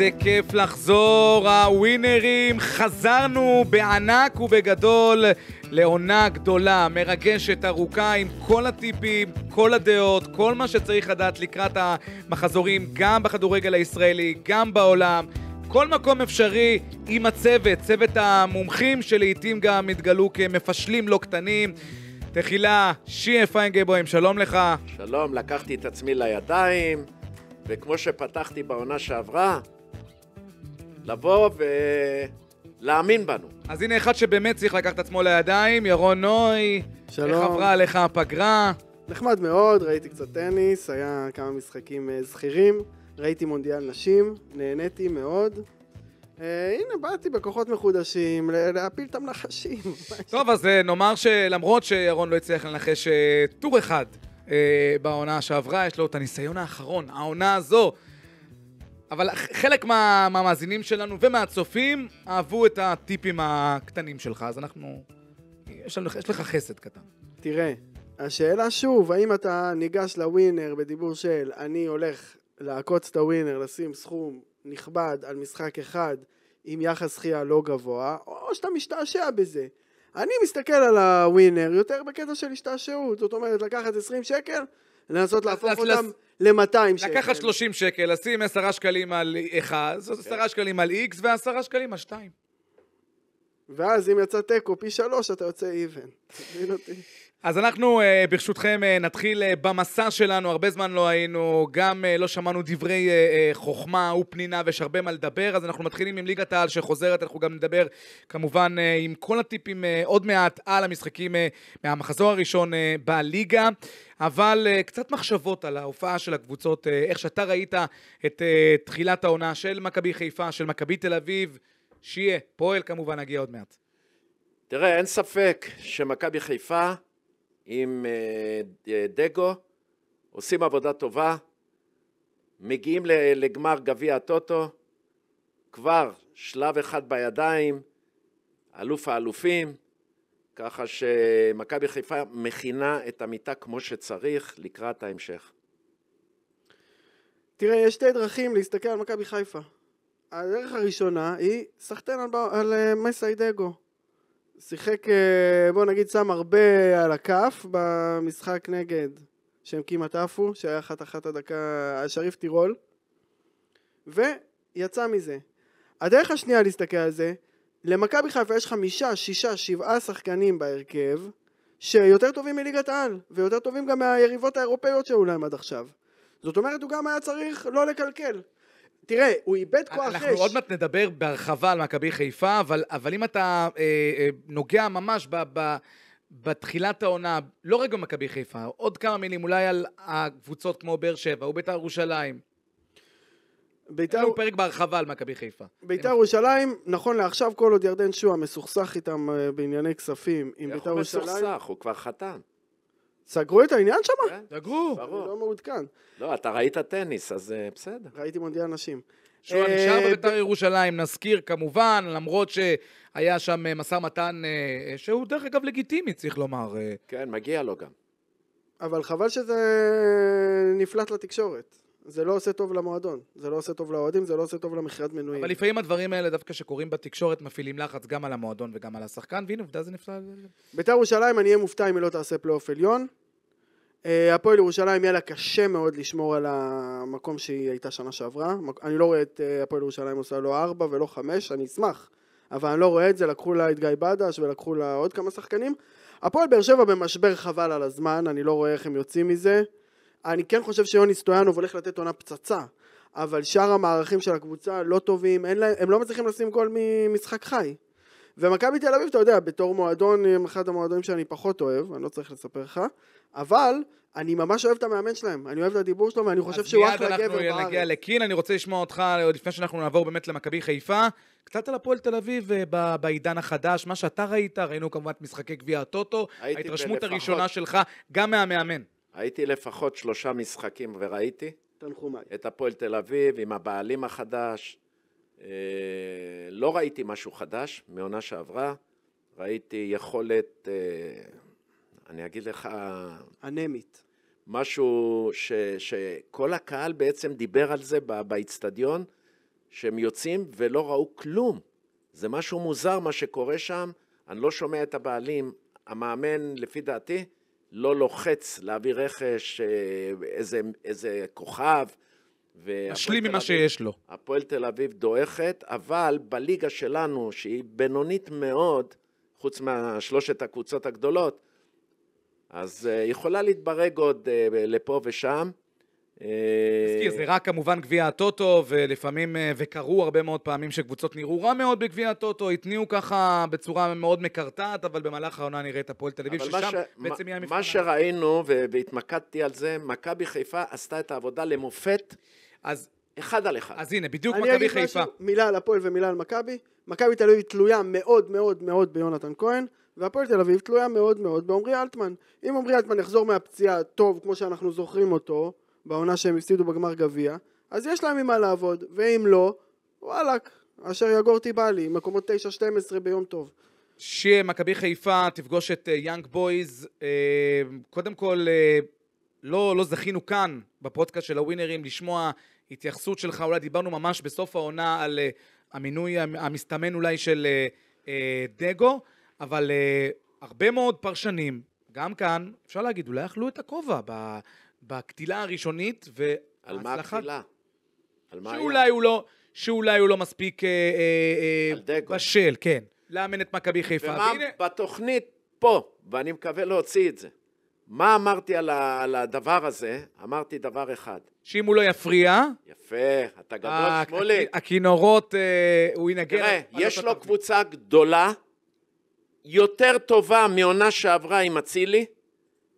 איזה כיף לחזור, הווינרים, חזרנו בענק ובגדול לעונה גדולה, מרגשת, ארוכה, עם כל הטיפים, כל הדעות, כל מה שצריך לדעת לקראת המחזורים, גם בכדורגל הישראלי, גם בעולם. כל מקום אפשרי עם הצוות, צוות המומחים שלעיתים גם התגלו כמפשלים לא קטנים. תחילה, שיה פיינגבוים, שלום לך. שלום, לקחתי את עצמי לידיים, וכמו שפתחתי בעונה שעברה, לבוא ולהאמין בנו. אז הנה אחד שבאמת צריך לקחת את עצמו לידיים, ירון נוי. שלום. איך עברה עליך הפגרה? נחמד מאוד, ראיתי קצת טניס, היה כמה משחקים אה, זכירים, ראיתי מונדיאל נשים, נהניתי מאוד. Uh, הנה, באתי בכוחות מחודשים, להפיל את המנחשים. טוב, אז uh, נאמר שלמרות שירון לא הצליח לנחש טור אחד uh, בעונה שעברה, יש לו את הניסיון האחרון, העונה הזו. אבל חלק מהמאזינים מה, שלנו ומהצופים אהבו את הטיפים הקטנים שלך, אז אנחנו... יש, לנו, יש לך חסד קטן. תראה, השאלה שוב, האם אתה ניגש לווינר בדיבור של אני הולך לעקוץ את הווינר, לשים סכום נכבד על משחק אחד עם יחס חייה לא גבוה, או שאתה משתעשע בזה. אני מסתכל על הווינר יותר בקטע של השתעשעות, זאת אומרת לקחת 20 שקל לנסות להפוך אותם ל-200 שקל. לקחת 30 שקל, לשים 10 שקלים על 1, 10 כן. שקלים על X ו-10 שקלים על 2. ואז אם יצא תיקו פי 3, אתה יוצא איבן. תבין אותי. אז אנחנו אה, ברשותכם אה, נתחיל אה, במסע שלנו, הרבה זמן לא היינו, גם לא שמענו דברי חוכמה ופנינה ויש הרבה מה לדבר, אז אנחנו מתחילים עם ליגת העל שחוזרת, אנחנו גם נדבר כמובן עם כל הטיפים עוד מעט על המשחקים מהמחזור הראשון בליגה, אבל קצת מחשבות על ההופעה של הקבוצות, איך שאתה ראית את תחילת העונה של מכבי חיפה, של מכבי תל אביב, שיהיה, פועל כמובן, נגיע עוד מעט. תראה, אין ספק שמכבי חיפה עם אה, אה, דגו, עושים עבודה טובה, מגיעים לגמר גביע הטוטו, כבר שלב אחד בידיים, אלוף האלופים, ככה שמכבי חיפה מכינה את המיטה כמו שצריך לקראת ההמשך. תראה, יש שתי דרכים להסתכל על מכבי חיפה. הדרך הראשונה היא סחטיין על, על אה, מסאי דגו. שיחק, אה, בוא נגיד, שם הרבה על הכף במשחק נגד, שהם כמעט עפו, שהיה אחת אחת הדקה, השריף אה, טירול, ויצא מזה. הדרך השנייה להסתכל על זה, למכבי חיפה יש חמישה, שישה, שבעה שחקנים בהרכב, שיותר טובים מליגת העל, ויותר טובים גם מהיריבות האירופאיות שהיו להם עד עכשיו. זאת אומרת, הוא גם היה צריך לא לקלקל. תראה, הוא איבד כוח אש. אנחנו עוד מעט נדבר בהרחבה על מכבי חיפה, אבל, אבל אם אתה אה, אה, נוגע ממש ב, ב, בתחילת העונה, לא רק במכבי חיפה, עוד כמה מילים אולי על הקבוצות כמו באר שבע או בית"ר ירושלים. ביתר... אין לנו פרק בהרחבה על מכבי חיפה. ביתר ירושלים, נכון לעכשיו, כל עוד ירדן שועה מסוכסך איתם אה, בענייני כספים, עם ביתר ירושלים... איך הוא מסוכסך? הוא כבר חתם. סגרו את העניין שם? כן, סגרו. ברור. לא מעודכן. לא, אתה ראית טניס, אז אה, בסדר. ראיתי מונדיאל נשים. שהוא נשאר אה, בבית"ר ירושלים, נזכיר כמובן, למרות שהיה שם אה, משא מתן, שהוא דרך אגב לגיטימי, צריך לומר. כן, מגיע לו גם. אבל חבל שזה נפלט לתקשורת. זה לא עושה טוב למועדון, זה לא עושה טוב לאוהדים, זה לא עושה טוב למכירת מנויים. אבל לפעמים הדברים האלה דווקא שקורים בתקשורת מפעילים לחץ גם על המועדון וגם על השחקן, והנה עובדה זה נפלא. בית"ר ירושלים אני אהיה מופתע אם היא לא תעשה פלייאוף עליון. אה, הפועל ירושלים יהיה לה קשה מאוד לשמור על המקום שהיא הייתה שנה שעברה. אני לא רואה את אה, הפועל ירושלים עושה לא ארבע ולא חמש, אני אשמח. אבל אני לא רואה את זה, לקחו לה את גיא בדש ולקחו לה עוד כמה שחקנים. הפועל באר שבע במשבר חבל על הזמן, אני לא רואה איך הם יוצאים מזה. אני כן חושב שיוני סטויאנוב הולך לתת עונה פצצה, אבל שאר המערכים של הקבוצה לא טובים, לה, הם לא מצליחים לשים גול ממשחק חי. ומכבי תל אביב, אתה יודע, בתור מועדון, הם אחד המועדונים שאני פחות אוהב, אני לא צריך לספר לך, אבל אני ממש אוהב את המאמן שלהם, אני אוהב את הדיבור שלו, ואני חושב שהוא אחלה גבר בארץ. אז מיד אנחנו נגיע לקין, אני רוצה לשמוע אותך, עוד לפני שאנחנו נעבור באמת למכבי חיפה, קצת על הפועל תל אביב אה, בעידן החדש, מה שאתה ראית, ראינו כמובן את משחקי גביע הטוטו, ההתרשמות בלפחות. הראשונה שלך, גם מהמאמן. הייתי לפחות שלושה משחקים וראיתי. תנחומיי. את הפועל תל אביב עם הבעלים החדש. אה, לא ראיתי משהו חדש מעונה שעברה, ראיתי יכולת, אה, אני אגיד לך... אנמית. משהו ש, שכל הקהל בעצם דיבר על זה באיצטדיון, שהם יוצאים ולא ראו כלום. זה משהו מוזר מה שקורה שם, אני לא שומע את הבעלים, המאמן לפי דעתי לא לוחץ להביא רכש, אה, איזה, איזה כוכב. משלים ממה שיש לו. הפועל תל אביב דועכת, אבל בליגה שלנו, שהיא בינונית מאוד, חוץ מהשלושת הקבוצות הגדולות, אז אה, יכולה להתברג עוד אה, לפה ושם. נזכיר, זה אה, רק כמובן גביע הטוטו, ולפעמים, אה, וקרו הרבה מאוד פעמים שקבוצות נראו רע מאוד בגביע הטוטו, התניעו ככה בצורה מאוד מקרטעת, אבל במהלך העונה נראה את הפועל תל אביב, ששם ש... בעצם יהיה המבחן. מה שראינו, והתמקדתי על זה, מכבי חיפה עשתה את העבודה למופת, אז אחד על אחד. אז הנה, בדיוק מכבי חיפה. אני אגיד משהו, מילה על הפועל ומילה על מכבי. מכבי תל אביב תלויה מאוד מאוד מאוד ביונתן כהן. והפועל תל אביב תלויה מאוד מאוד בעמרי אלטמן. אם עמרי אלטמן יחזור מהפציעה טוב, כמו שאנחנו זוכרים אותו, בעונה שהם הפסידו בגמר גביע, אז יש להם עם מה לעבוד, ואם לא, וואלכ, אשר יגורתי בא לי, מקומות 9-12 ביום טוב. שיהיה, מכבי חיפה תפגוש את אה, יאנג בויז, אה, קודם כל אה, לא, לא זכינו כאן בפודקאסט של הווינרים לשמוע התייחסות שלך, אולי דיברנו ממש בסוף העונה על המינוי המסתמן אולי של דגו, אבל הרבה מאוד פרשנים, גם כאן, אפשר להגיד, אולי אכלו את הכובע בקטילה הראשונית, וההצלחה... על מה הקטילה? על מה שאולי היה? הוא לא, שאולי הוא לא מספיק אה, אה, אה בשל, כן, לאמן את מכבי חיפה. ומה והנה... בתוכנית פה, ואני מקווה להוציא את זה. מה אמרתי על, ה, על הדבר הזה? אמרתי דבר אחד. שאם הוא לא יפריע... יפה, אתה גדול, אה, שמולי. הכינורות, אה, הוא ינגן... תראה, יש לו קבוצה גדולה, יותר טובה מעונה שעברה עם אצילי,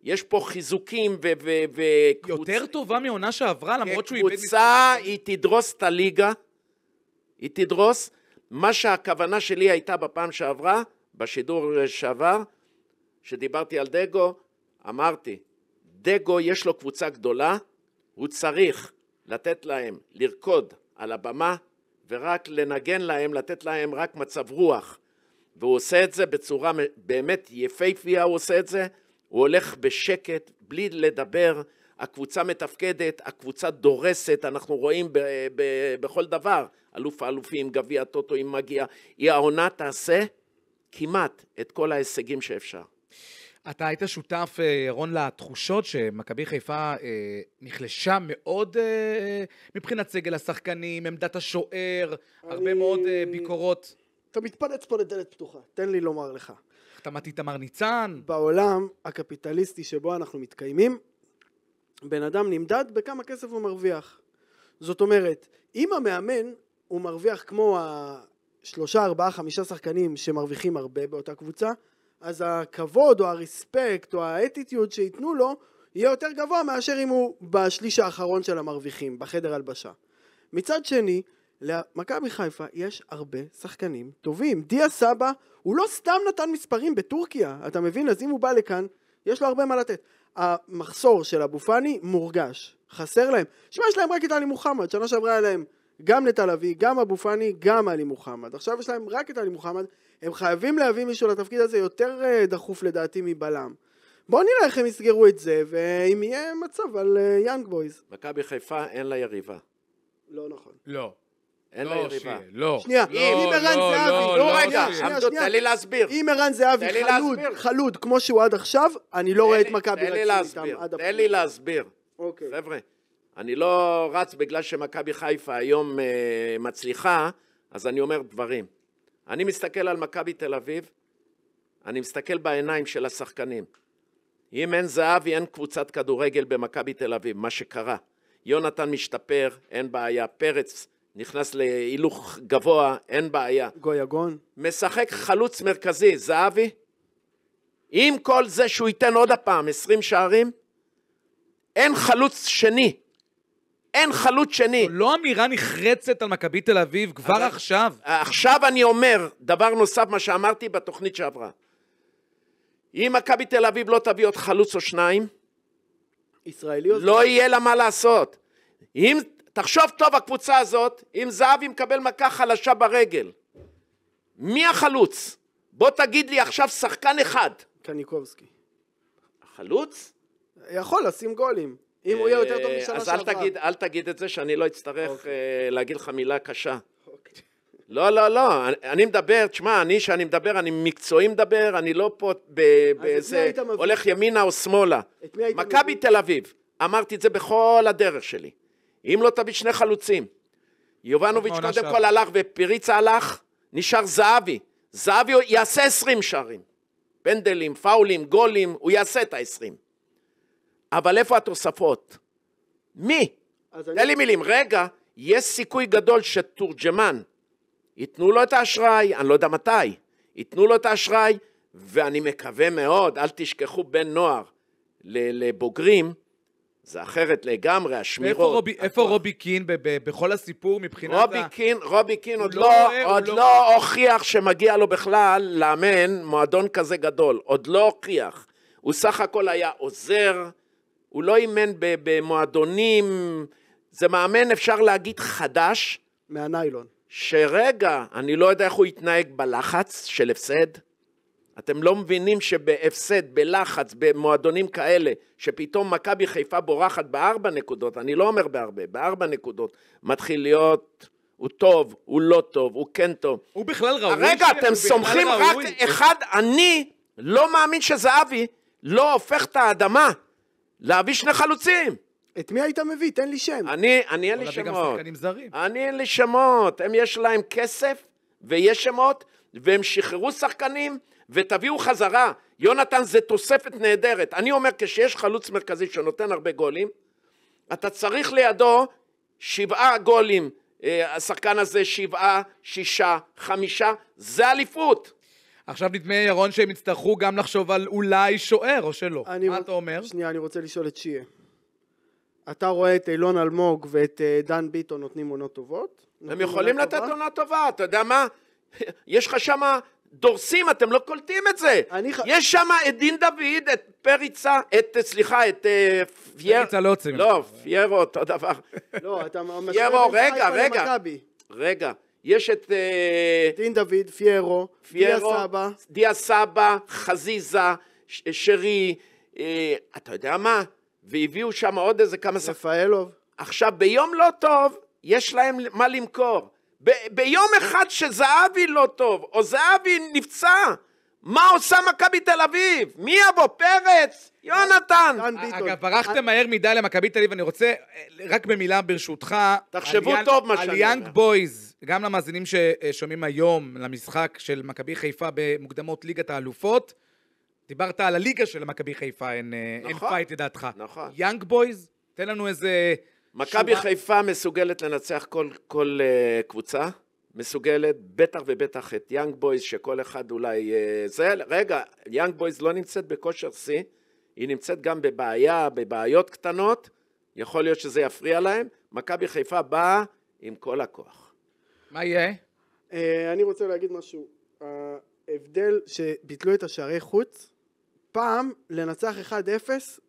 יש פה חיזוקים ו... ו, ו יותר קבוצ... טובה מעונה שעברה, למרות שהוא איבד... קבוצה, היא תדרוס את הליגה, היא תדרוס. מה שהכוונה שלי הייתה בפעם שעברה, בשידור שעבר, שדיברתי על דגו, אמרתי, דגו יש לו קבוצה גדולה, הוא צריך לתת להם לרקוד על הבמה ורק לנגן להם, לתת להם רק מצב רוח. והוא עושה את זה בצורה באמת יפייפייה, הוא עושה את זה. הוא הולך בשקט, בלי לדבר, הקבוצה מתפקדת, הקבוצה דורסת, אנחנו רואים ב- ב- בכל דבר, אלוף האלופים, גביע הטוטו אם מגיע, היא העונה תעשה כמעט את כל ההישגים שאפשר. אתה היית שותף, אה, רון, לתחושות שמכבי חיפה אה, נחלשה מאוד אה, מבחינת סגל השחקנים, עמדת השוער, אני... הרבה מאוד ביקורות. אתה מתפלץ פה לדלת פתוחה, תן לי לומר לך. החתמת איתמר ניצן. בעולם הקפיטליסטי שבו אנחנו מתקיימים, בן אדם נמדד בכמה כסף הוא מרוויח. זאת אומרת, אם המאמן הוא מרוויח כמו השלושה, ארבעה, חמישה שחקנים שמרוויחים הרבה באותה קבוצה, אז הכבוד או הרספקט או האטיטיוד שייתנו לו יהיה יותר גבוה מאשר אם הוא בשליש האחרון של המרוויחים, בחדר הלבשה. מצד שני, למכבי חיפה יש הרבה שחקנים טובים. דיה סבא, הוא לא סתם נתן מספרים בטורקיה, אתה מבין? אז אם הוא בא לכאן, יש לו הרבה מה לתת. המחסור של אבו פאני מורגש, חסר להם. שמע, יש להם רק את עלי מוחמד, שנה שעברה היה להם גם נטע לביא, גם אבו פאני, גם עלי מוחמד. עכשיו יש להם רק את עלי מוחמד, הם חייבים להביא מישהו לתפקיד הזה יותר אה, דחוף לדעתי מבלם. בואו נראה איך הם יסגרו את זה, ואם יהיה מצב על יאנג אה, בויז. מכבי חיפה אין לה יריבה. לא נכון. לא. אין לה לא, יריבה. לא, שנייה, לא, אם ערן לא, זהבי, לא רגע, תן לי להסביר. אם ערן זהבי חלוד, חלוד כמו שהוא עד עכשיו, אני לא רואה את מכבי רצים איתם עד תן לי להסביר. אוקיי. חבר'ה, אני לא רץ בגלל שמכבי חיפה היום אה, מצליחה, אז אני אומר דברים. אני מסתכל על מכבי תל אביב, אני מסתכל בעיניים של השחקנים. אם אין זהבי, אין קבוצת כדורגל במכבי תל אביב, מה שקרה. יונתן משתפר, אין בעיה. פרץ נכנס להילוך גבוה, אין בעיה. גויגון. משחק חלוץ מרכזי, זהבי. עם כל זה שהוא ייתן עוד הפעם 20 שערים, אין חלוץ שני. אין חלוץ שני. לא אמירה נחרצת על מכבי תל אביב כבר אבל... עכשיו. עכשיו אני אומר דבר נוסף, מה שאמרתי בתוכנית שעברה. אם מכבי תל אביב לא תביא עוד חלוץ או שניים, ישראלי או לא יהיה לה מה לעשות. אם תחשוב טוב הקבוצה הזאת, אם זהבי מקבל מכה חלשה ברגל, מי החלוץ? בוא תגיד לי עכשיו שחקן אחד. קניקובסקי. חלוץ? יכול לשים גולים. אם הוא יהיה יותר טוב משנה אה, שעברה. אז אל תגיד, את זה שאני לא אצטרך אוקיי. אה, להגיד לך מילה קשה. אוקיי. לא, לא, לא, אני מדבר, תשמע, אני שאני מדבר, אני מקצועי מדבר, אני לא פה באיזה, הולך ימינה או שמאלה. מכבי תל אביב, אמרתי את זה בכל הדרך שלי. אם לא תביא שני חלוצים. יובנוביץ' קודם כל הלך ופריצה הלך, נשאר זהבי. זהבי יעשה עשרים שערים. פנדלים, פאולים, גולים, הוא יעשה את העשרים. אבל איפה התוספות? מי? תן לי מילים. רגע, יש סיכוי גדול שתורג'מן, ייתנו לו את האשראי, אני לא יודע מתי, ייתנו לו את האשראי, ואני מקווה מאוד, אל תשכחו בן נוער לבוגרים, זה אחרת לגמרי, השמירות. רובי, אתה... איפה רובי קין ב, ב, בכל הסיפור מבחינת רובי ה... קין, רובי קין עוד, לא, לא, עוד לא... לא הוכיח שמגיע לו בכלל לאמן מועדון כזה גדול, עוד לא הוכיח. הוא סך הכל היה עוזר, הוא לא אימן במועדונים, זה מאמן אפשר להגיד חדש. מהניילון. שרגע, אני לא יודע איך הוא יתנהג בלחץ של הפסד, אתם לא מבינים שבהפסד, בלחץ, במועדונים כאלה, שפתאום מכבי חיפה בורחת בארבע נקודות, אני לא אומר בהרבה, בארבע נקודות, מתחיל להיות, הוא טוב, הוא לא טוב, הוא כן טוב. הוא בכלל ראוי. רגע, ש... אתם סומכים רק ראוי. אחד, אני לא מאמין שזהבי לא הופך את האדמה להביא שני חלוצים. את מי היית מביא? תן לי שם. אני, אני אין לי שמות. אני אין לי שמות. הם יש להם כסף ויש שמות, והם שחררו שחקנים. ותביאו חזרה. יונתן זה תוספת נהדרת. אני אומר, כשיש חלוץ מרכזי שנותן הרבה גולים, אתה צריך לידו שבעה גולים. אה, השחקן הזה שבעה, שישה, חמישה, זה אליפות. עכשיו נדמה ירון שהם יצטרכו גם לחשוב על אולי שוער או שלא. מה מ... אתה אומר? שנייה, אני רוצה לשאול את שיה. אתה רואה את אילון אלמוג ואת אה, דן ביטון נותנים עונות טובות? הם יכולים לתת עונה טובה, אתה יודע מה? יש לך שמה דורסים, אתם לא קולטים את זה. ח... יש שם את דין דוד, את פריצה, את, אה, סליחה, את uh, אה, פייר... פריצה לא עוצרים. לא, פיירו אותו דבר. לא, אתה פיירו, רגע, רגע. רגע. יש את... Uh, דין דוד, פיירו, פיירו דיה סבא. דיה סבא, חזיזה, שרי, אתה יודע מה? והביאו שם עוד איזה כמה... רפאלוב. עכשיו, ביום לא טוב, יש להם מה למכור. ב- ביום אחד שזהבי לא טוב, או זהבי נפצע, מה עושה מכבי תל אביב? מי יבוא? פרץ? יונתן? אגב, ברחתם מהר מדי למכבי תל אביב, אני רוצה, אה, רק במילה ברשותך. תחשבו טוב מה שאני אומר. על יאנג בויז, גם למאזינים ששומעים היום למשחק של מכבי חיפה במוקדמות ליגת האלופות, דיברת על הליגה של מכבי חיפה, אין פייט אה, נכון. לדעתך. נכון. יאנג בויז, תן לנו איזה... מכבי שורה... חיפה מסוגלת לנצח כל, כל uh, קבוצה, מסוגלת, בטח ובטח את יאנג בויז, שכל אחד אולי... Uh, זה, רגע, יאנג בויז לא נמצאת בכושר שיא, היא נמצאת גם בבעיה, בבעיות קטנות, יכול להיות שזה יפריע להם. מכבי חיפה באה עם כל הכוח. מה יהיה? Uh, אני רוצה להגיד משהו. ההבדל שביטלו את השערי חוץ, פעם לנצח 1-0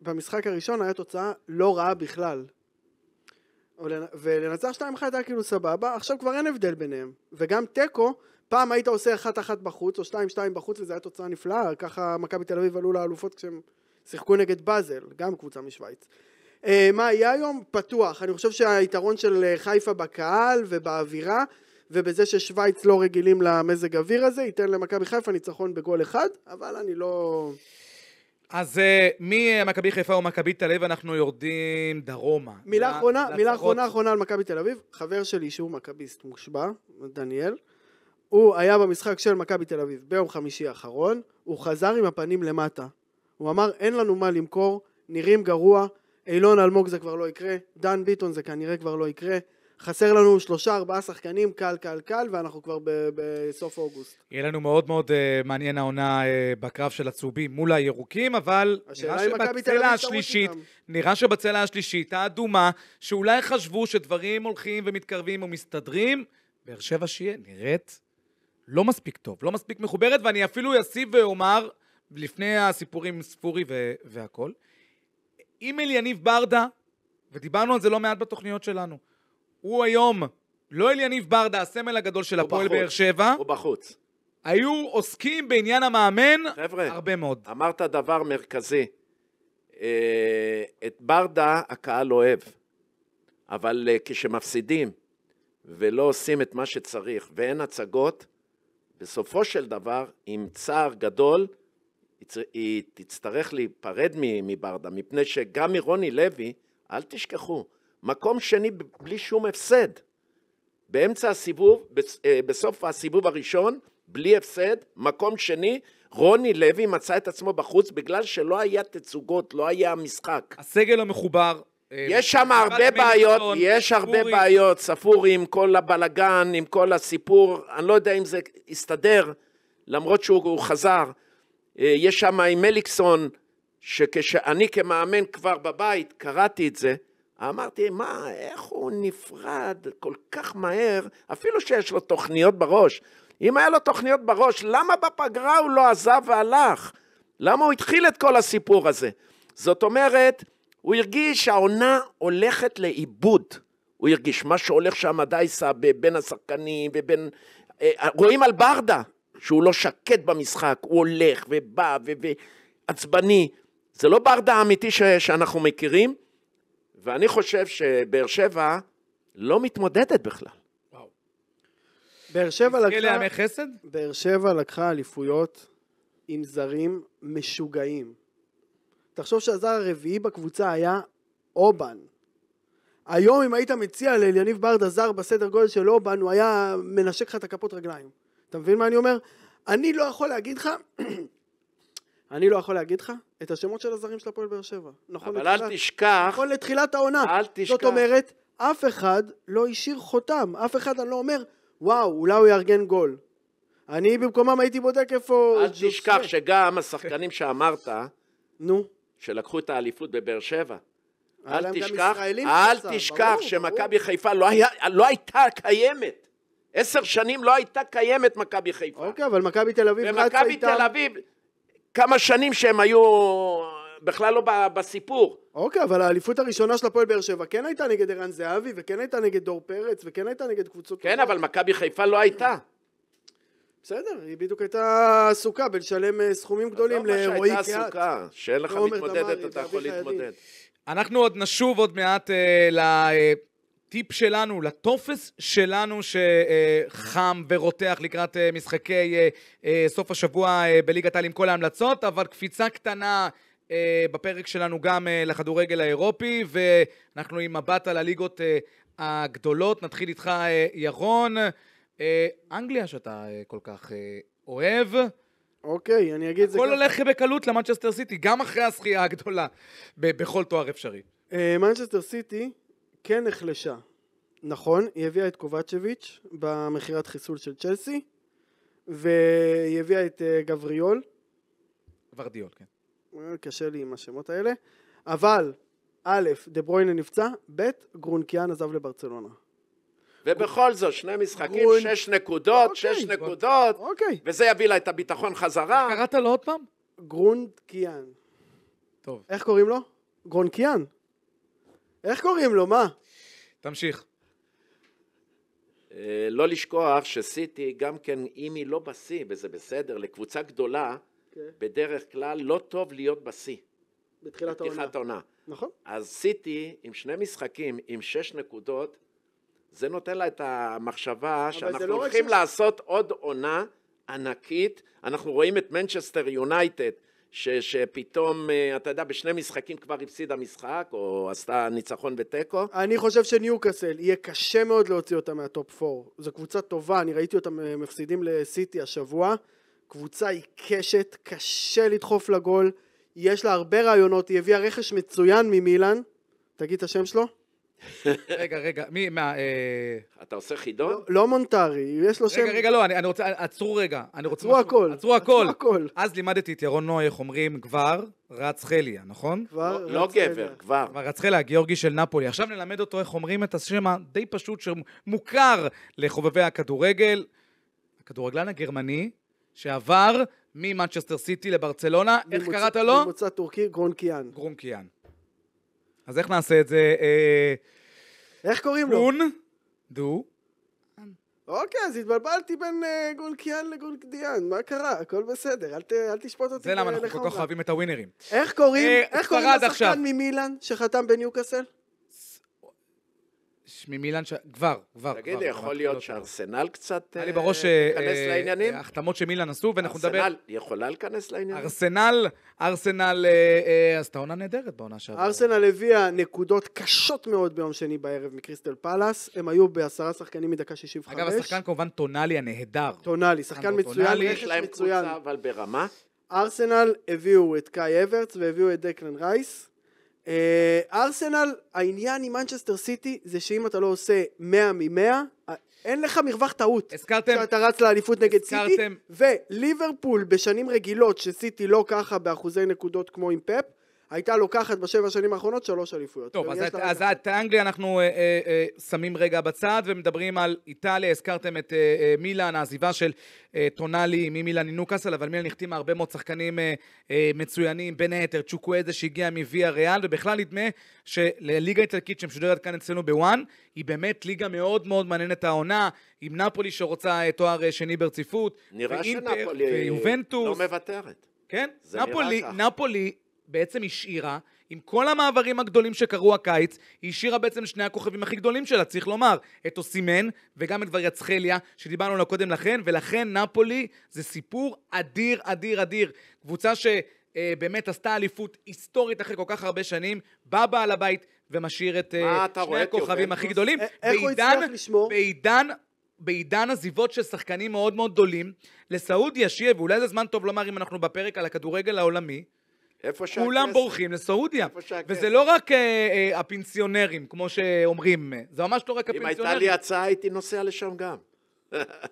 במשחק הראשון היה תוצאה לא רעה בכלל. ולנצח 2-1 היה כאילו סבבה, עכשיו כבר אין הבדל ביניהם. וגם תיקו, פעם היית עושה 1-1 בחוץ, או 2-2 בחוץ, וזו הייתה תוצאה נפלאה, ככה מכבי תל אביב עלו לאלופות כשהם שיחקו נגד באזל, גם קבוצה משוויץ. אה, מה יהיה היום? פתוח. אני חושב שהיתרון של אה, חיפה בקהל ובאווירה, ובזה ששוויץ לא רגילים למזג אוויר הזה, ייתן למכבי חיפה ניצחון בגול אחד, אבל אני לא... אז uh, אה, ממכבי אה, חיפה ומכבי תל אביב אנחנו יורדים דרומה. מילה אחרונה, מילה אחרונה אחרונה על מכבי תל אביב. חבר שלי שהוא מכביסט מושבע, דניאל, הוא היה במשחק של מכבי תל אביב ביום חמישי האחרון, הוא חזר עם הפנים למטה. הוא אמר אין לנו מה למכור, נראים גרוע, אילון אלמוג זה כבר לא יקרה, דן ביטון זה כנראה כבר לא יקרה, חסר לנו שלושה, ארבעה שחקנים, קל, קל, קל, ואנחנו כבר בסוף אוגוסט. יהיה לנו מאוד מאוד אה, מעניין העונה אה, בקרב של הצהובים מול הירוקים, אבל נראה שבצלע השלישית, נראה שבצלע השלישית, האדומה, שאולי חשבו שדברים הולכים ומתקרבים ומסתדרים, באר שבע שיהיה נראית לא מספיק טוב, לא מספיק מחוברת, ואני אפילו אסיב ואומר, לפני הסיפורים עם ספורי והכול, אם אל יניב ברדה, ודיברנו על זה לא מעט בתוכניות שלנו, הוא היום לא אליניב ברדה, הסמל הגדול של הפועל באר שבע. הוא בחוץ. היו עוסקים בעניין המאמן חבר'ה, הרבה מאוד. חבר'ה, אמרת דבר מרכזי. אה, את ברדה הקהל אוהב, אבל אה, כשמפסידים ולא עושים את מה שצריך ואין הצגות, בסופו של דבר, עם צער גדול, היא תצטרך להיפרד מברדה, מפני שגם מרוני לוי, אל תשכחו, מקום שני בלי שום הפסד. באמצע הסיבוב, אה, בסוף הסיבוב הראשון, בלי הפסד, מקום שני, רוני לוי מצא את עצמו בחוץ בגלל שלא היה תצוגות, לא היה משחק. הסגל המחובר. אה, יש שם הרבה בעיות, מלטון, יש ספורים. הרבה בעיות, ספור עם כל הבלגן, עם כל הסיפור, אני לא יודע אם זה הסתדר, למרות שהוא חזר. אה, יש שם עם מליקסון, שכשאני כמאמן כבר בבית, קראתי את זה, אמרתי, מה, איך הוא נפרד כל כך מהר, אפילו שיש לו תוכניות בראש. אם היה לו תוכניות בראש, למה בפגרה הוא לא עזב והלך? למה הוא התחיל את כל הסיפור הזה? זאת אומרת, הוא הרגיש שהעונה הולכת לאיבוד. הוא הרגיש מה שהולך שם דייסה בין השחקנים ובין... אה, רואים על ברדה שהוא לא שקט במשחק, הוא הולך ובא ועצבני. זה לא ברדה האמיתי ש... שאנחנו מכירים. ואני חושב שבאר שבע לא מתמודדת בכלל. באר שבע לקחה... באר שבע לקחה אליפויות עם זרים משוגעים. תחשוב שהזר הרביעי בקבוצה היה אובן. היום אם היית מציע לאליניב ברדה זר בסדר גודל של אובן, הוא היה מנשק לך את הכפות רגליים. אתה מבין מה אני אומר? אני לא יכול להגיד לך אני לא יכול להגיד לך את השמות של הזרים של הפועל באר שבע. נכון אבל לתחילת, אל תשכח... נכון לתחילת העונה. אל תשכח. זאת אומרת, אף אחד לא השאיר חותם. אף אחד, אני לא אומר, וואו, אולי הוא יארגן גול. אני במקומם הייתי בודק איפה... אל תשכח זה. שגם השחקנים שאמרת, נו, שלקחו את האליפות בבאר שבע, אל תשכח, אל תשכח שמכבי חיפה לא, היה, לא הייתה קיימת. עשר שנים לא הייתה קיימת מכבי חיפה. אוקיי, אבל מכבי תל אביב רצה איתם... ומכבי תל אביב כמה שנים שהם היו בכלל לא בסיפור. אוקיי, אבל האליפות הראשונה של הפועל באר שבע כן הייתה נגד ערן זהבי, וכן הייתה נגד דור פרץ, וכן הייתה נגד קבוצות... כן, אבל מכבי חיפה לא הייתה. בסדר, היא בדיוק הייתה עסוקה בלשלם אה, סכומים גדולים לרועי קיאט. עזוב שהייתה עסוקה, שאין לך מתמודדת, אתה יכול להתמודד. אנחנו עוד נשוב עוד מעט אה, אה, טיפ שלנו, לטופס שלנו שחם ורותח לקראת אה, משחקי אה, אה, סוף השבוע בליגת העל עם כל ההמלצות, אבל קפיצה קטנה בפרק שלנו גם לכדורגל האירופי, ואנחנו עם מבט על הליגות הגדולות. נתחיל איתך, ירון. אנגליה שאתה כל כך אוהב. אוקיי, אני אגיד את זה ככה. הכל הולך בקלות למנצ'סטר סיטי, גם אחרי הזכייה הגדולה, בכל תואר אפשרי. מנצ'סטר סיטי כן נחלשה. נכון, היא הביאה את קובצ'ביץ' במכירת חיסול של צ'לסי, והיא הביאה את אה, גבריול. ורדיול, כן. אה, קשה לי עם השמות האלה. אבל, א', דה ברוינה נפצע, ב', גרונקיאן עזב לברצלונה. ובכל זאת, שני משחקים, גרונ... שש נקודות, אוקיי, שש נקודות, אוקיי. וזה יביא לה את הביטחון חזרה. קראת לו עוד פעם? גרונקיאן. טוב. איך קוראים לו? גרונקיאן. איך קוראים לו? מה? תמשיך. אה, לא לשכוח שסיטי גם כן, אם היא לא בשיא, וזה בסדר, לקבוצה גדולה, כן. בדרך כלל לא טוב להיות בשיא. בתחילת העונה. בתחילת העונה. נכון. אז סיטי עם שני משחקים, עם שש נקודות, זה נותן לה את המחשבה לא שאנחנו לא הולכים ש... לעשות עוד עונה ענקית. אנחנו רואים את מנצ'סטר יונייטד, ש, שפתאום, אה, אתה יודע, בשני משחקים כבר הפסידה משחק, או עשתה ניצחון ותיקו. אני חושב שניוקאסל, יהיה קשה מאוד להוציא אותה מהטופ 4. זו קבוצה טובה, אני ראיתי אותם אה, מפסידים לסיטי השבוע. קבוצה עיקשת, קשה לדחוף לגול, יש לה הרבה רעיונות, היא הביאה רכש מצוין ממילן, תגיד את השם שלו. רגע, רגע, מי, מה... אה, אתה עושה חידון? לא לא מונטרי, יש לו רגע, שם... רגע, רגע, לא, אני אני רוצה... עצרו רגע. אני רוצה עצרו משהו- הכל. עצרו הכל. הכל. אז לימדתי את ירון נוי, איך אומרים, גבר רץ חליה, נכון? כבר לא לא גבר, גבר. כבר. כבר רץ חליה, גיאורגי של נפולי. עכשיו נלמד אותו איך אומרים את השם הדי פשוט שמוכר לחובבי הכדורגל. הכדורגלן הגרמני שעבר ממנצ'סטר סיטי לברצלונה, איך קראת לו? ממוצא טורקי, גרונקיאן. גרונקיאן. אז איך נעשה את זה? אה, איך קוראים לו? און דו. אוקיי, אז התבלבלתי בין אה, גולקיאן לגולקדיאן, מה קרה? הכל בסדר, אל, תשפוט אותי. זה למה אנחנו כל כך אוהבים את הווינרים. איך קוראים אה, לשחקן ממילאן שחתם בניוקאסל? ממילן, ש... כבר, כבר. תגיד, יכול להיות שארסנל קצת... היה לי אה, בראש... להיכנס אה, לעניינים? החתמות שמילן עשו, ואנחנו נדבר... ארסנל יכולה להיכנס לעניינים? ארסנל, ארסנל עשתה אה, עונה נהדרת בעונה שעברה. ארסנל הביאה נקודות קשות מאוד ביום שני בערב מקריסטל פאלאס. הם היו בעשרה שחקנים מדקה 65. אגב, השחקן כמובן טונאלי הנהדר. טונאלי, שחקן מצוין, יש להם קבוצה, אבל ברמה. ארסנל הביאו את קאי אברץ והביאו את דקלן רייס. אה, ארסנל, העניין עם מנצ'סטר סיטי זה שאם אתה לא עושה 100 מ-100, אה, אין לך מרווח טעות. הזכרתם... כשאתה רץ לאליפות נגד סיטי, וליברפול בשנים רגילות, שסיטי לא ככה באחוזי נקודות כמו עם פפ, הייתה לוקחת בשבע שנים האחרונות שלוש אליפויות. טוב, אז, אז את אנגליה אנחנו אה, אה, אה, שמים רגע בצד ומדברים על איטליה, הזכרתם את אה, אה, מילאן, העזיבה של אה, טונאלי ממילאן ניוקאסל, אבל מילאן החתימה הרבה מאוד שחקנים אה, אה, מצוינים, בין היתר צ'וקוויזה שהגיע מוויה ריאל, ובכלל נדמה שלליגה האיטלקית שמשודרת כאן אצלנו בוואן, היא באמת ליגה מאוד מאוד מעניינת העונה, עם נפולי שרוצה אה, תואר אה, שני ברציפות, נראה ואינטר, שנפולי ויובנטוס. לא מוותרת. כן? נפולי, נפולי בעצם השאירה, עם כל המעברים הגדולים שקרו הקיץ, היא השאירה בעצם שני הכוכבים הכי גדולים שלה, צריך לומר, את אוסימן וגם את וריאצחליה, שדיברנו עליה קודם לכן, ולכן נפולי זה סיפור אדיר, אדיר, אדיר. קבוצה שבאמת אה, עשתה אליפות היסטורית אחרי כל כך הרבה שנים, בא בעל הבית ומשאיר את אה, שני הכוכבים הכי גדולים. אה, איך הוא הצליח לשמור? בעידן בעידן עזיבות של שחקנים מאוד מאוד גדולים, לסעודיה שיהיה, ואולי זה זמן טוב לומר אם אנחנו בפרק על הכדורגל העולמי, איפה שהכסף. כולם בורחים לסעודיה. איפה שהכסף. וזה לא רק אה, אה, הפנסיונרים, כמו שאומרים, אה, זה ממש לא רק הפנסיונרים. אם הייתה לי הצעה, הייתי נוסע לשם גם.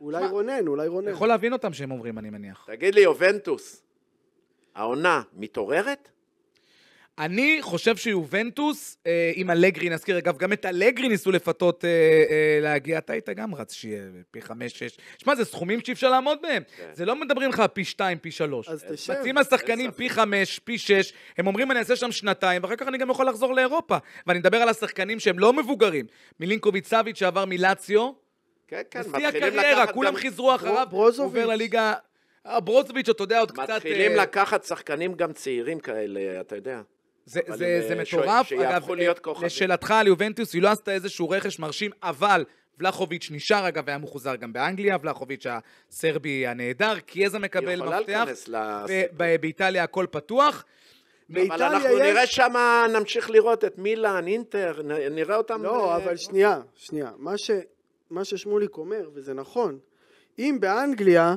אולי רונן, אולי רונן. יכול להבין אותם שהם אומרים, אני מניח. תגיד לי, יובנטוס, העונה מתעוררת? אני חושב שיובנטוס, אה, עם אלגרי, נזכיר, אגב, גם את אלגרי ניסו לפתות אה, אה, להגיע, אתה היית גם רץ שיהיה פי חמש, שש. שמע, זה סכומים שאי אפשר לעמוד בהם. כן. זה לא מדברים לך פי שתיים, פי שלוש. אז תשב. מציעים השחקנים פי חמש, פי שש, הם אומרים, אני אעשה שם שנתיים, ואחר כך אני גם יכול לחזור לאירופה. ואני מדבר על השחקנים שהם לא מבוגרים. מילינקוביץ' סביץ' שעבר מלאציו. כן, כן, בשיא הקריירה, כולם גם... חיזרו אחריו, הוא עובר לליגה... אה, ברוזוביץ', אתה יודע, עוד מתחילים קצת... מתחילים אה, לקחת שחקנים גם צעירים כאלה, אתה יודע. זה, זה, זה אה, מטורף. ש... אגב, אה, לשאלתך על יובנטוס, היא לא עשתה איזשהו רכש מרשים, אבל ולחוביץ' נשאר, אגב, היה מחוזר גם באנגליה, ולחוביץ' הסרבי הנהדר, קיאזה מקבל מפתח, באיטליה הכל פתוח. לא, אבל אנחנו יש... נראה שם, נמשיך לראות את מילאן, אינטר, נראה אותם... לא, ב- אה, אבל לא? שנייה, שנייה. מה, ש... מה ששמוליק אומר, וזה נכון, אם באנגליה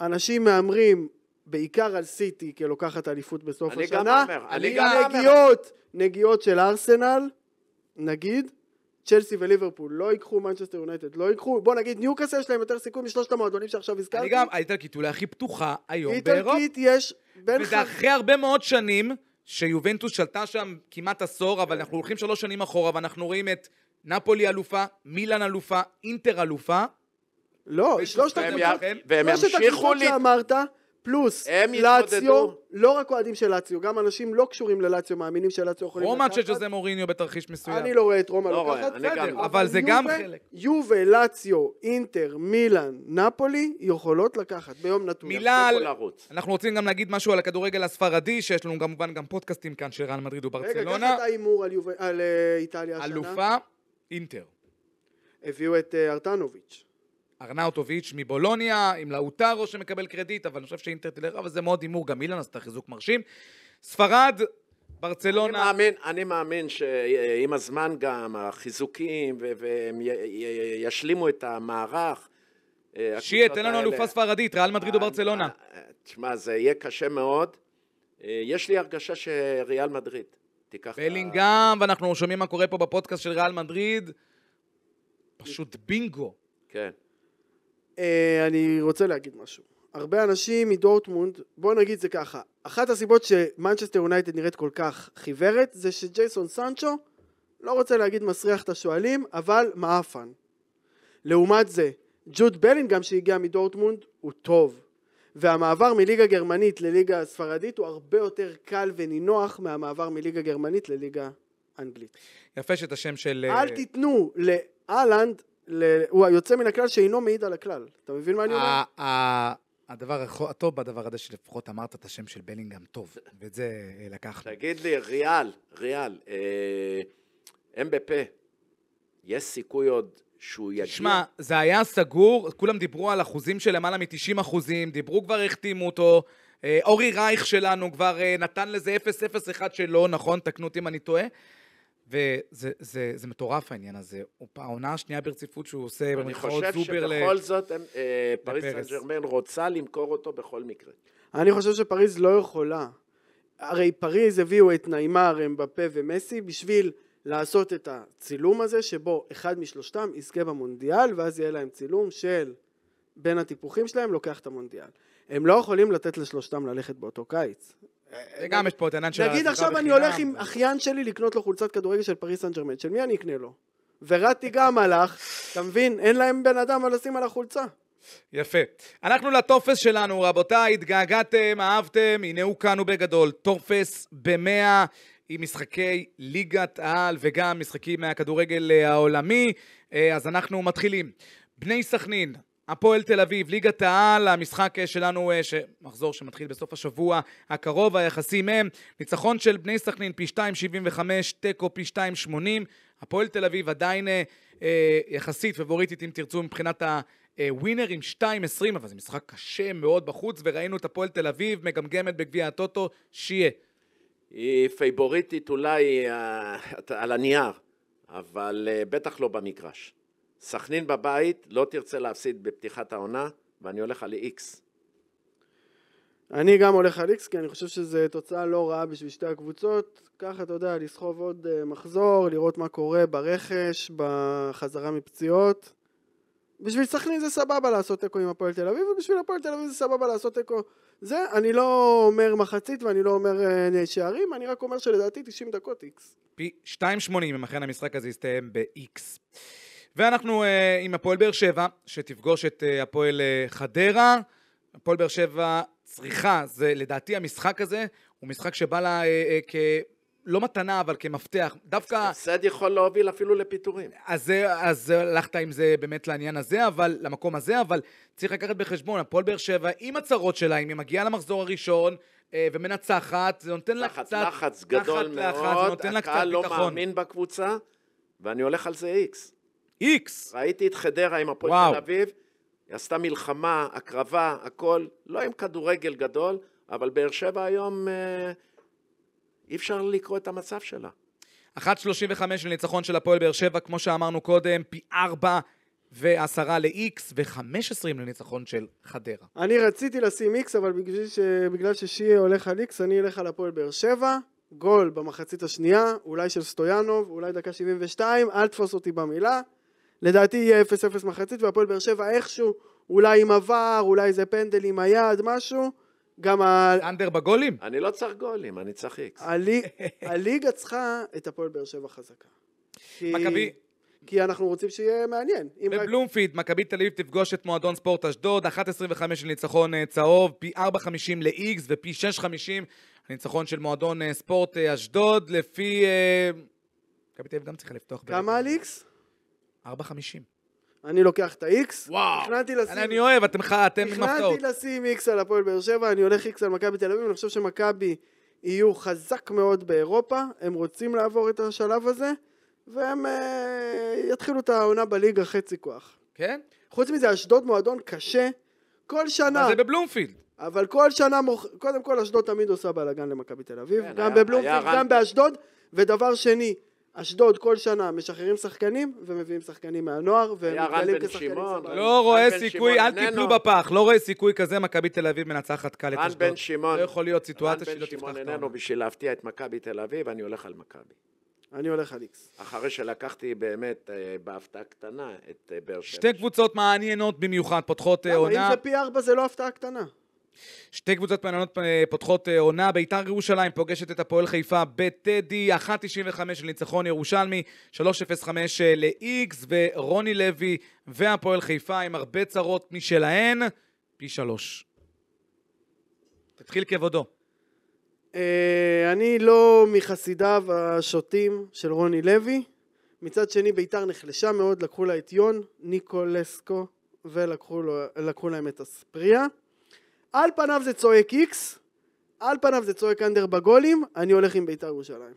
אנשים מהמרים בעיקר על סיטי כלוקחת אליפות בסוף אני השנה. אני גם אומר, אני גם אומר. נגיעות, נגיעות של ארסנל, נגיד, צ'לסי וליברפול לא ייקחו, מנצ'סטר יונייטד לא ייקחו, בוא נגיד ניוקאסל יש להם יותר סיכוי משלושת המועדונים שעכשיו הזכרתי. אני גם, האיטלקית אולי הכי פתוחה היום באירופה. איטלקית יש בין... וזה אחרי הרבה מאוד שנים שיובנטוס שלטה שם כמעט עשור, אבל אנחנו הולכים שלוש שנים אחורה ואנחנו רואים את נפולי אלופה, מילאן אלופה, אינטר אלופה. לא, שלושת הקבוצות שאמרת, פלוס לאציו, לא רק אוהדים של לאציו, גם אנשים לא קשורים ללאציו מאמינים שלאציו יכולים לקחת. רומא צ'ג'וזה מוריניו בתרחיש מסוים. אני לא רואה את רומא לא לוקחת. לא. אבל זה גם חלק. יובה, לאציו, אינטר, מילאן, נפולי, יכולות לקחת ביום נתון. מילה על... אנחנו רוצים גם להגיד משהו על הכדורגל הספרדי, שיש לנו כמובן גם פודקאסטים כאן של רן מדריד וברצלונה. רגע, קח את ההימור על אה, איטליה השנה. אלופה, אינטר. הביאו את אה, ארטנוביץ'. ארנאוטוביץ' מבולוניה, עם לאוטרו שמקבל קרדיט, אבל אני חושב שאינטר תלך, אבל זה מאוד הימור, גם אילן עשתה חיזוק מרשים. ספרד, ברצלונה... אני מאמין, אני מאמין שעם הזמן גם החיזוקים, והם ישלימו את המערך. אה, שיהיה, תן לנו אלופה ספרדית, ריאל מדריד או אה, ברצלונה. אה, תשמע, זה יהיה קשה מאוד. יש לי הרגשה שריאל מדריד תיקח... בלינגהם, ואנחנו שומעים מה קורה פה בפודקאסט של ריאל מדריד. פשוט בינגו. כן. אה, אני רוצה להגיד משהו. הרבה אנשים מדורטמונד, בואו נגיד זה ככה, אחת הסיבות שמנצ'סטר יונייטד נראית כל כך חיוורת, זה שג'ייסון סנצ'ו, לא רוצה להגיד מסריח את השועלים, אבל מעפן. לעומת זה, ג'וד בלינגהם שהגיע מדורטמונד, הוא טוב. והמעבר מליגה גרמנית לליגה הספרדית הוא הרבה יותר קל ונינוח מהמעבר מליגה גרמנית לליגה אנגלית. יפה שאת השם של... אל אה, תיתנו לאלנד ל... הוא היוצא מן הכלל שאינו מעיד על הכלל. אתה מבין מה אני אומר? הדבר הטוב בדבר הזה שלפחות אמרת את השם של בלינגהם טוב, ואת זה אה, לקחנו. תגיד לי, ריאל, ריאל, אמבפה, אה, יש סיכוי עוד שהוא יגיע? שמע, זה היה סגור, כולם דיברו על אחוזים של למעלה מ-90 אחוזים, דיברו כבר, החתימו אותו. אה, אורי רייך שלנו כבר נתן לזה 0-0-1 שלו, נכון? תקנו אותי אם אני טועה. וזה זה, זה מטורף העניין הזה. העונה השנייה ברציפות שהוא עושה במרכאות זובר ל... אני חושב שבכל זאת הם, אה, פריס סן ג'רמן רוצה למכור אותו בכל מקרה. אני חושב שפריז לא יכולה. הרי פריז הביאו את נעימר, אמבפה ומסי בשביל לעשות את הצילום הזה שבו אחד משלושתם יזכה במונדיאל ואז יהיה להם צילום של בין הטיפוחים שלהם לוקח את המונדיאל. הם לא יכולים לתת לשלושתם ללכת באותו קיץ. אה, גם אה, יש פה את העניין של... נגיד עכשיו אני הולך עם אחיין שלי לקנות לו חולצת כדורגל של פריס סן ג'רמן, של מי אני אקנה לו? וראטי גם הלך, אתה מבין? אין להם בן אדם מה לשים על החולצה. יפה. אנחנו לטופס שלנו, רבותיי, התגעגעתם, אהבתם, הנה הוא כאן ובגדול. טופס במאה עם משחקי ליגת העל וגם משחקים מהכדורגל אה, העולמי. אז אנחנו מתחילים. בני סכנין, הפועל תל אביב, ליגת העל, המשחק אה, שלנו, אה, מחזור שמתחיל בסוף השבוע הקרוב, היחסים הם ניצחון של בני סכנין פי 2.75, תיקו פי 2.80, הפועל תל אביב עדיין אה, אה יחסית פבוריטית אם תרצו מבחינת הווינר עם 2.20, אבל זה משחק קשה מאוד בחוץ, וראינו את הפועל תל אביב מגמגמת בגביע הטוטו, שיהיה. היא פייבוריטית אולי אה, על הנייר, אבל אה, בטח לא במגרש. סכנין בבית, לא תרצה להפסיד בפתיחת העונה, ואני הולך על איקס. אני גם הולך על איקס, כי אני חושב שזו תוצאה לא רעה בשביל שתי הקבוצות. ככה, אתה יודע, לסחוב עוד אה, מחזור, לראות מה קורה ברכש, בחזרה מפציעות. בשביל סכנין זה סבבה לעשות תיקו עם הפועל תל אביב, ובשביל הפועל תל אביב זה סבבה לעשות תיקו. זה, אני לא אומר מחצית ואני לא אומר אה, שערים, אני רק אומר שלדעתי 90 דקות איקס. פי 2.80 אם אכן המשחק הזה יסתיים באיקס. ואנחנו אה, עם הפועל באר שבע, שתפגוש את אה, הפועל אה, חדרה. הפועל באר שבע צריכה, זה לדעתי המשחק הזה, הוא משחק שבא לה כ... לא מתנה, אבל כמפתח, דווקא... הפסד יכול להוביל אפילו לפיטורים. אז, אז הלכת עם זה באמת לעניין הזה, אבל, למקום הזה, אבל צריך לקחת בחשבון, הפועל באר שבע, עם הצרות שלה, אם היא מגיעה למחזור הראשון, ומנצחת, זה נותן לה קצת... לחץ לחץ גדול לחץ, מאוד, לחץ, זה נותן ביטחון. הקהל לא מאמין בקבוצה, ואני הולך על זה איקס. איקס. ראיתי את חדרה עם הפועל תל אביב, היא עשתה מלחמה, הקרבה, הכל, לא עם כדורגל גדול, אבל באר שבע היום אה, אי אפשר לקרוא את המצב שלה. 1.35 לניצחון של הפועל באר שבע, כמו שאמרנו קודם, פי 4 ועשרה ל-X ו-15 לניצחון של חדרה. אני רציתי לשים X, אבל בגלל, ש... בגלל ששיעי הולך על X, אני אלך על הפועל באר שבע. גול במחצית השנייה, אולי של סטויאנוב, אולי דקה 72, אל תפוס אותי במילה. לדעתי יהיה 0-0 מחצית, והפועל באר שבע איכשהו, אולי עם עבר, אולי איזה פנדל עם היד, משהו, גם ה... אנדר בגולים? אני לא צריך גולים, אני צריך איקס. הליגה צריכה את הפועל באר שבע חזקה. מכבי... כי אנחנו רוצים שיהיה מעניין. בבלומפיד, רק... מכבי תל אביב תפגוש את מועדון ספורט אשדוד, 1.25 של ניצחון אה, צהוב, פי 4.50 ל-X ופי 6.50 הניצחון של מועדון אה, ספורט אה, אשדוד, לפי... מכבי תל אביב גם צריכה לפתוח... כמה על X? 4.50. אני לוקח את ה-X, וואו, תכננתי לשים... אני אוהב, אתם עם הפתעות. תכננתי לשים X על הפועל באר שבע, אני הולך X על מכבי תל אביב, אני חושב שמכבי יהיו חזק מאוד באירופה, הם רוצים לעבור את השלב הזה, והם אה, יתחילו את העונה בליגה חצי כוח. כן? חוץ מזה, אשדוד מועדון קשה, כל שנה... אבל זה בבלומפילד. אבל כל שנה, מוכ... קודם כל אשדוד תמיד עושה בלאגן למכבי תל אביב, כן, גם בבלומפילד, גם רן... באשדוד, ודבר שני, אשדוד כל שנה משחררים שחקנים ומביאים שחקנים מהנוער והם מתגלים כשחקנים סבבה. לא רואה סיכוי, אל תיפלו בפח, לא רואה סיכוי כזה מכבי תל אביב מנצחת קל את אשדוד. רן בן שמעון, לא יכול להיות סיטואציה שלא תפתח את רן בן שמעון איננו בשביל להפתיע את מכבי תל אביב, אני הולך על מכבי. אני הולך על איקס. אחרי שלקחתי באמת אה, בהפתעה קטנה את אה, באר שבע. שתי קבוצות מעניינות במיוחד, פותחות אה, עונה. אם זה פי ארבע זה לא הפתעה קטנה. שתי קבוצות מעניינות אה, פותחות אה, עונה, ביתר ירושלים פוגשת את הפועל חיפה בטדי, 1.95 לניצחון ירושלמי, 3.05 אה, ל-X, ורוני לוי והפועל חיפה עם הרבה צרות משלהן, פי שלוש. תתחיל כבודו. אני לא מחסידיו השוטים של רוני לוי. מצד שני ביתר נחלשה מאוד, לקחו לה את יון, ניקולסקו, ולקחו להם את הספריה. על פניו זה צועק איקס, על פניו זה צועק אנדר בגולים, אני הולך עם בית"ר ירושלים.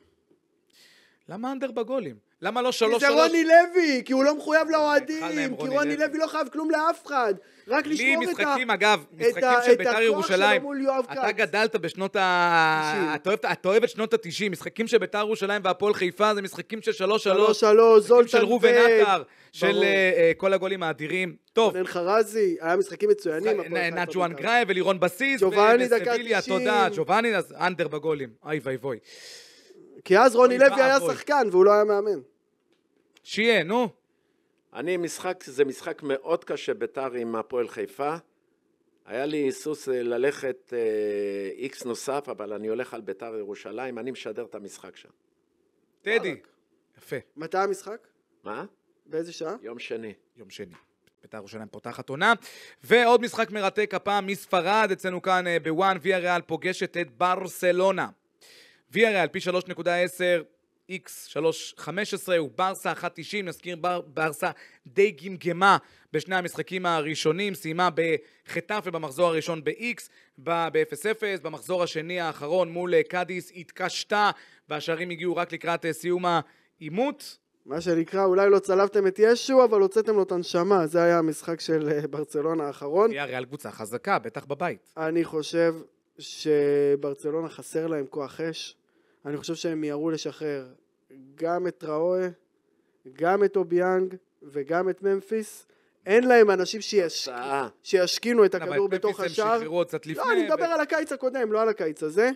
למה אנדר בגולים? למה לא שלוש שלוש? כי זה רוני לוי, כי הוא לא מחויב לאוהדים, כי רוני לוי לא חייב כלום לאף אחד. רק לשמור את ה... לי משחקים, אגב, משחקים של בית"ר ירושלים. אתה גדלת בשנות ה... אתה אוהב את שנות ה-90, משחקים של בית"ר ירושלים והפועל חיפה זה משחקים של שלוש שלוש. שלוש שלוש, זולטן של ראובן עטר, של אה, אה, כל הגולים האדירים. טוב. רונן חרזי, היה משחקים מצוינים. נג'ואן גרייב ולירון בסיס. ג'ובאני דקה 90. תודה, ג'ובאני, אז אנדר בגולים. אוי ואבוי. כי אז רוני לוי היה שחקן והוא לא היה מאמן. שיהיה, נו. אני משחק, זה משחק מאוד קשה ביתר עם הפועל חיפה. היה לי היסוס אה, ללכת איקס אה, נוסף, אבל אני הולך על ביתר ירושלים, אני משדר את המשחק שם. טדי. יפה. מתי המשחק? מה? באיזה שעה? יום שני. יום שני. בית"ר ירושלים פותחת עונה. ועוד משחק מרתק הפעם מספרד, אצלנו כאן אה, בוואן, ויה ריאל פוגשת את ברסלונה. ויאריאל פי 3.10, איקס 3.15 וברסה 1.90, נזכיר בר, ברסה די גמגמה בשני המשחקים הראשונים, סיימה בחטף ובמחזור הראשון ב-X, ב 00 במחזור השני האחרון מול אה, קאדיס התקשתה והשערים הגיעו רק לקראת אה, סיום העימות. מה שנקרא, אולי לא צלבתם את ישו, אבל הוצאתם לו את הנשמה. זה היה המשחק של אה, ברצלונה האחרון. היא הריאל קבוצה חזקה, בטח בבית. אני חושב שברצלונה חסר להם כוח אש. אני חושב שהם מיהרו לשחרר גם את ראוה, גם את אוביאנג וגם את ממפיס. אין להם אנשים שישכינו את הכדור בתוך השער. אבל את ממפיס הם שחררו קצת לא, לפני... לא, אני מדבר על הקיץ הקודם, לא על הקיץ הזה.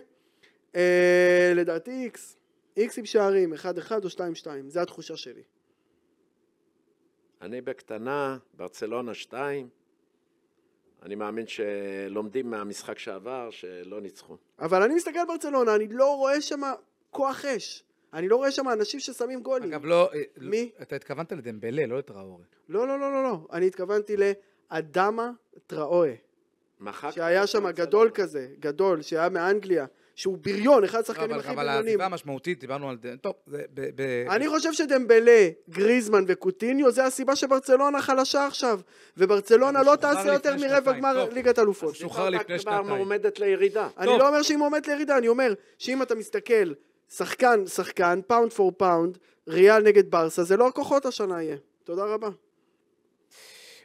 אה, לדעתי איקס. איקס עם שערים, 1-1 או 2-2, זו התחושה שלי. אני בקטנה, ברצלונה 2, אני מאמין שלומדים מהמשחק שעבר, שלא ניצחו. אבל אני מסתכל על ברצלונה, אני לא רואה שם כוח אש. אני לא רואה שם אנשים ששמים גולים. אגב, לא... אה, לא מי? אתה התכוונת לדמבלה, לא לטראורי. לא, לא, לא, לא, לא. אני התכוונתי לאדמה טראורי. מחק? שהיה שם גדול כזה, גדול, שהיה מאנגליה. שהוא בריון, אחד השחקנים לא, הכי בריונים. אבל העזיבה המשמעותית, דיברנו על... טוב, זה... ב, ב, אני חושב שדמבלה, גריזמן וקוטיניו, זה הסיבה שברצלונה חלשה עכשיו. וברצלונה לא תעשה יותר מרבע גמר ליגת אלופות. שוחרר לפני שנתיים. עומדת לירידה. אני לא אומר שהיא מועמדת לירידה, אני אומר שאם אתה מסתכל שחקן, שחקן, פאונד פור פאונד, ריאל נגד ברסה, זה לא הכוחות השנה יהיה. תודה רבה.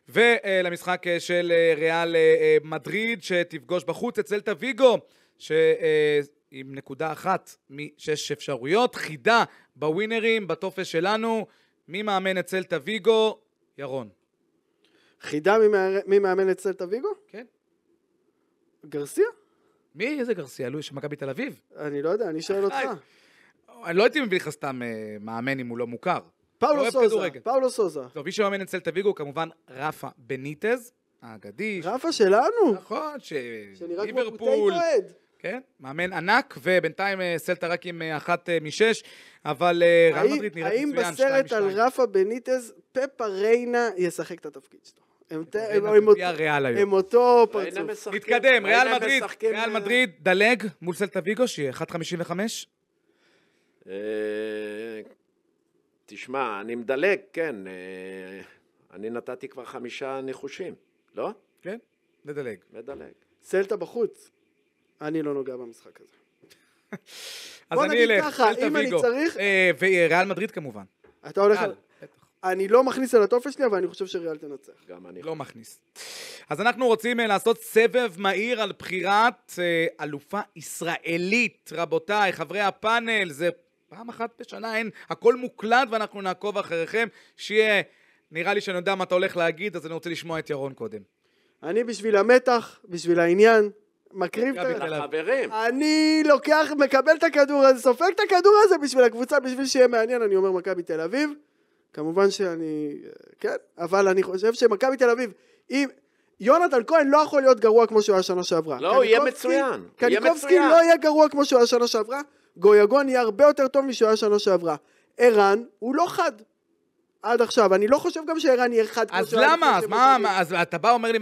ולמשחק אה, של אה, ריאל אה, מדריד שתפגוש בחוץ את סלטה ויגו שעם אה, נקודה אחת משש אפשרויות, חידה בווינרים, בטופס שלנו, מי מאמן את סלטה ויגו? ירון. חידה מי, מאמן את סלטה ויגו? כן. גרסיה? מי? איזה גרסיה? לואי של מכבי תל אביב? אני לא יודע, אני שואל אותך. אני לא הייתי מביא לך סתם אה, מאמן אם הוא לא מוכר. פאולו סוזה, פאולו סוזה. טוב, מי שמאמן את סלטה ויגו הוא כמובן רפה בניטז, האגדי. רפה שלנו. נכון, ש... שנראה כמו פוטי גועד. כן, מאמן ענק, ובינתיים אה, סלטה רק עם אה, אחת אה, משש, אבל ריאל מדריד נראה מצוין, שתיים משתיים. האם בסרט על רפה בניטז, פפה ריינה ישחק את התפקיד שלו? הם אותו פרצוף. נתקדם, ריאל מדריד, ריאל מדריד, דלג מול סלטה ויגו, שיהיה 1.55? תשמע, אני מדלג, כן. אני נתתי כבר חמישה ניחושים, לא? כן, מדלג. מדלג. סלטה בחוץ. אני לא נוגע במשחק הזה. אז אני אלך, ככה, אם אני צריך... אה, וריאל מדריד כמובן. אתה הולך על... אני לא מכניס על הטופס שלי, אבל אני חושב שריאל תנצח. גם אני. לא מכניס. אז אנחנו רוצים אה, לעשות סבב מהיר על בחירת אה, אלופה ישראלית. רבותיי, חברי הפאנל, זה פעם אחת בשנה, אין, הכל מוקלט ואנחנו נעקוב אחריכם. שיהיה, נראה לי שאני יודע מה אתה הולך להגיד, אז אני רוצה לשמוע את ירון קודם. אני בשביל המתח, בשביל העניין, מקריב את החברים. אני לוקח, מקבל את הכדור הזה, סופג את הכדור הזה בשביל הקבוצה, בשביל שיהיה מעניין, אני אומר מכבי תל אביב. כמובן שאני... כן, אבל אני חושב שמכבי תל אביב, אם... יונתן כהן לא יכול להיות גרוע כמו שהוא היה שנה שעברה. לא, הוא יהיה מצוין. קניקובסקי לא יהיה גרוע כמו שהוא היה שנה שעברה, גויגון יהיה הרבה יותר טוב משהוא היה שנה שעברה. ערן הוא לא חד, עד עכשיו. אני לא חושב גם שערן יהיה אחד כמו אז שהוא למה? אז לפני מה, מה- אז אתה בא ואומר לי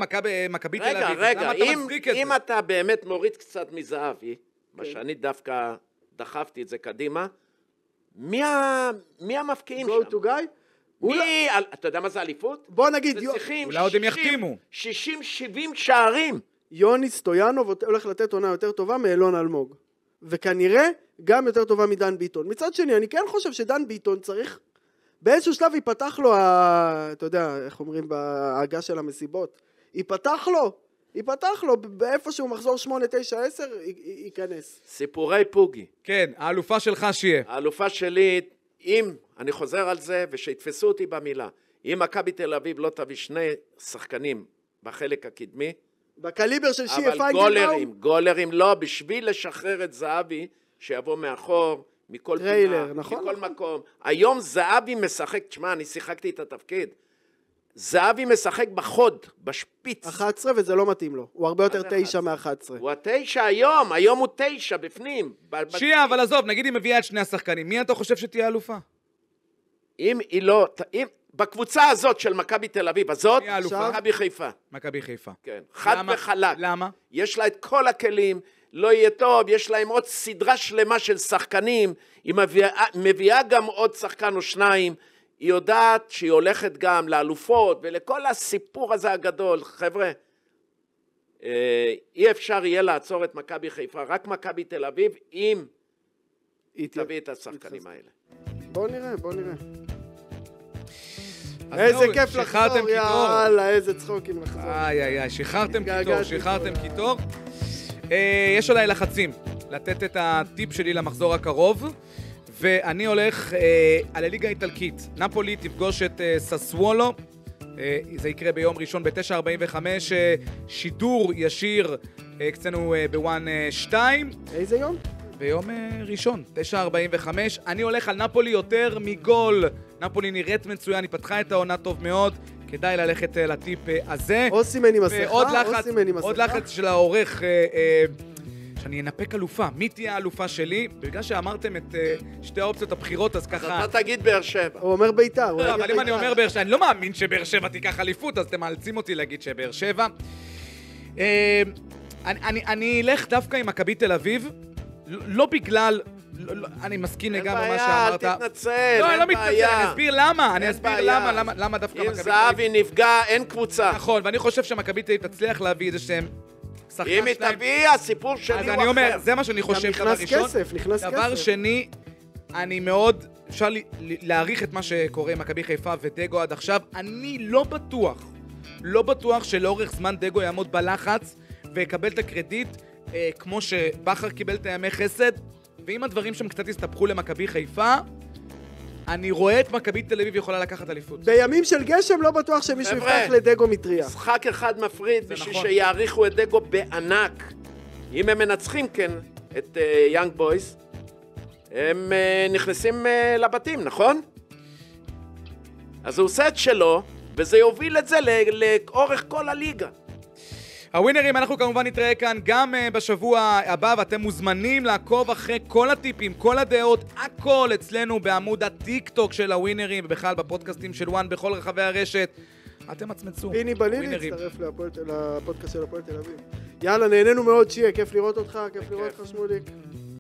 מכבי תל אביב, רגע, רגע, למה אתה אם, מצדיק את אם זה? אתה באמת מוריד קצת מזהבי, כן. מה שאני דווקא דחפתי את זה קדימה, מי, ה... מי המפקיעים Go שם? to guy? הוא מי... אל- אתה יודע מה זה אליפות? בוא נגיד, יו- צריכים אולי עוד הם יחתימו. 60-70 שערים. יוני סטויאנוב הולך לתת עונה יותר טובה מאלון אלמוג. וכנראה גם יותר טובה מדן ביטון. מצד שני, אני כן חושב שדן ביטון צריך באיזשהו שלב ייפתח לו, ה... אתה יודע, איך אומרים בעגה של המסיבות, ייפתח לו, ייפתח לו, באיפשהו מחזור 8, 9, 10, י- ייכנס. סיפורי פוגי. כן, האלופה שלך שיהיה. האלופה שלי, אם, אני חוזר על זה, ושיתפסו אותי במילה, אם מכבי תל אביב לא תביא שני שחקנים בחלק הקדמי, בקליבר של שיהיה פיינגלאום. אבל גולרים, גולרים לא, בשביל לשחרר את זהבי, שיבוא מאחור, מכל טריילר, פינה, נכון, מכל נכון. מקום. היום זהבי משחק, תשמע, אני שיחקתי את התפקיד. זהבי משחק בחוד, בשפיץ. 11 וזה לא מתאים לו, הוא הרבה יותר 9 מ-11. הוא ה-9 היום, היום הוא 9 בפנים. שיהיה, אבל עזוב, נגיד היא מביאה את שני השחקנים, מי אתה חושב שתהיה אלופה? אם היא לא, אם, בקבוצה הזאת של מכבי תל אביב, הזאת, מכבי חיפה. מכבי חיפה. כן, חד וחלק. למה? יש לה את כל הכלים, לא יהיה טוב, יש להם עוד סדרה שלמה של שחקנים, היא מביאה, מביאה גם עוד שחקן או שניים, היא יודעת שהיא הולכת גם לאלופות ולכל הסיפור הזה הגדול, חבר'ה, אה, אי אפשר יהיה לעצור את מכבי חיפה, רק מכבי תל אביב, אם היא תביא את השחקנים האלה. בואו נראה, בואו נראה. איזה כיף לחזור, יאללה, איזה צחוקים לחזור. איי איי איי, שחררתם קיטור, שחררתם קיטור. אה, יש עליי לחצים לתת את הטיפ שלי למחזור הקרוב, ואני הולך אה, על הליגה האיטלקית. נפולי תפגוש את אה, ססוולו. אה, זה יקרה ביום ראשון ב-9.45, אה, שידור ישיר אצלנו אה, אה, בוואן 2. אה, איזה יום? ביום ראשון, 9.45. אני הולך על נפולי יותר מגול. נפולי נראית מצוין, היא פתחה את העונה טוב מאוד. כדאי ללכת אה, לטיפ אה, הזה. או סימן עם מסכה, או סימן עם מסכה. עוד לחץ של העורך, אה, שאני אנפק אלופה. מי תהיה האלופה שלי? בגלל שאמרתם את שתי האופציות הבחירות, אז ככה... אז אתה תגיד באר שבע. הוא אומר ביתר. לא, אבל אם אני אומר באר שבע, אני לא מאמין שבאר שבע תיקח אליפות, אז אתם מאלצים אותי להגיד שבאר שבע. אני אלך דווקא עם מכבי תל אביב, לא בגלל לא, לא, אני מסכים לגמרי מה שאמרת. אין בעיה, אל תתנצל, לא, אני לא מתנצל, אני אסביר למה. אני אסביר למה, למה דווקא מכבי... אם זהבי נפגע, אין קבוצה. נכון, ואני חושב שמכבי תל אביב תצליח להביא איזה שהם שחקן אם היא תביא, הסיפור שלי הוא אחר. אז אני אומר, זה מה שאני חושב, דבר ראשון. נכנס כסף, נכנס כסף. דבר שני, אני מאוד... אפשר להעריך את מה שקורה עם מכבי חיפה ודגו עד עכשיו. אני לא בטוח, לא בטוח שלאורך זמן דגו יעמוד בלחץ ויקבל את הקרדיט אה, כמו שבכר קיבל את הימי חסד ואם הדברים שם קצת הסתבכו למכבי חיפה, אני רואה את מכבי תל אביב יכולה לקחת אליפות. בימים של גשם לא בטוח שמישהו יפתח לדגו מטריה. משחק אחד מפריד בשביל נכון. שיעריכו את דגו בענק. אם הם מנצחים, כן, את יאנג uh, בויס, הם uh, נכנסים uh, לבתים, נכון? אז הוא עושה את שלו, וזה יוביל את זה לאורך כל הליגה. הווינרים, אנחנו כמובן נתראה כאן גם אה, בשבוע הבא, ואתם מוזמנים לעקוב אחרי כל הטיפים, כל הדעות, הכל אצלנו בעמוד הטיק טוק של הווינרים, ובכלל בפודקאסטים של וואן בכל רחבי הרשת. אל תמצמצו. הנה בלילי הצטרף לפודקאסט של הפועל תל אביב. יאללה, נהנינו מאוד, שיהיה, כיף לראות אותך, כיף לראות אותך, שמוליק.